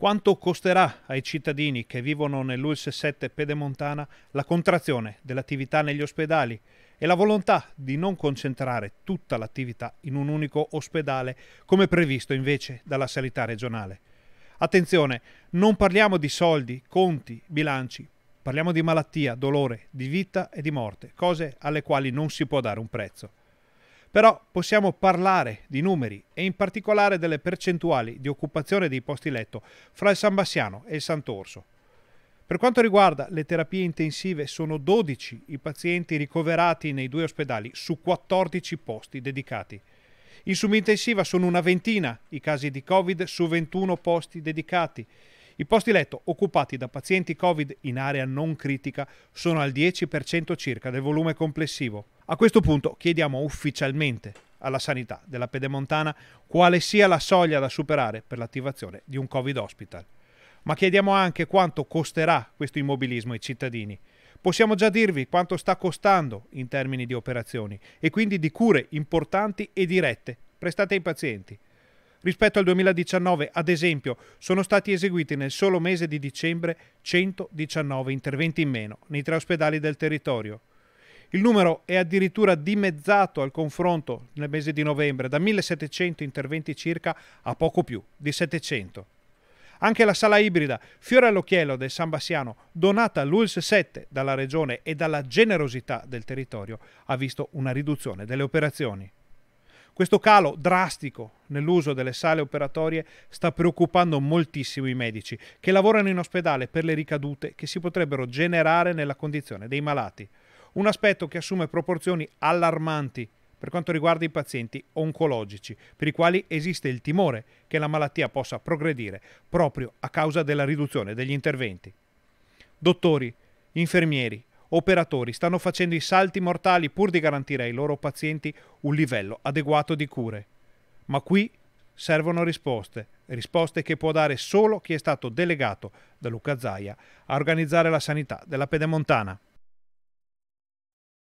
Quanto costerà ai cittadini che vivono nell'Uls 7 pedemontana la contrazione dell'attività negli ospedali e la volontà di non concentrare tutta l'attività in un unico ospedale come previsto invece dalla sanità regionale? Attenzione, non parliamo di soldi, conti, bilanci, parliamo di malattia, dolore, di vita e di morte, cose alle quali non si può dare un prezzo. Però possiamo parlare di numeri e in particolare delle percentuali di occupazione dei posti letto fra il San Bassiano e il Sant'Orso. Per quanto riguarda le terapie intensive, sono 12 i pazienti ricoverati nei due ospedali su 14 posti dedicati. In subintensiva sono una ventina i casi di Covid su 21 posti dedicati. I posti letto occupati da pazienti Covid in area non critica sono al 10% circa del volume complessivo. A questo punto chiediamo ufficialmente alla sanità della Pedemontana quale sia la soglia da superare per l'attivazione di un Covid hospital. Ma chiediamo anche quanto costerà questo immobilismo ai cittadini. Possiamo già dirvi quanto sta costando in termini di operazioni e quindi di cure importanti e dirette prestate ai pazienti. Rispetto al 2019, ad esempio, sono stati eseguiti nel solo mese di dicembre 119 interventi in meno nei tre ospedali del territorio. Il numero è addirittura dimezzato al confronto nel mese di novembre, da 1700 interventi circa a poco più di 700. Anche la sala ibrida Fiore all'Occhiello del San Bassiano, donata all'ULS 7 dalla regione e dalla generosità del territorio, ha visto una riduzione delle operazioni. Questo calo drastico nell'uso delle sale operatorie sta preoccupando moltissimo i medici che lavorano in ospedale per le ricadute che si potrebbero generare nella condizione dei malati un aspetto che assume proporzioni allarmanti per quanto riguarda i pazienti oncologici, per i quali esiste il timore che la malattia possa progredire proprio a causa della riduzione degli interventi. Dottori, infermieri, operatori stanno facendo i salti mortali pur di garantire ai loro pazienti un livello adeguato di cure. Ma qui servono risposte, risposte che può dare solo chi è stato delegato da Luca Zaia a organizzare la sanità della Pedemontana.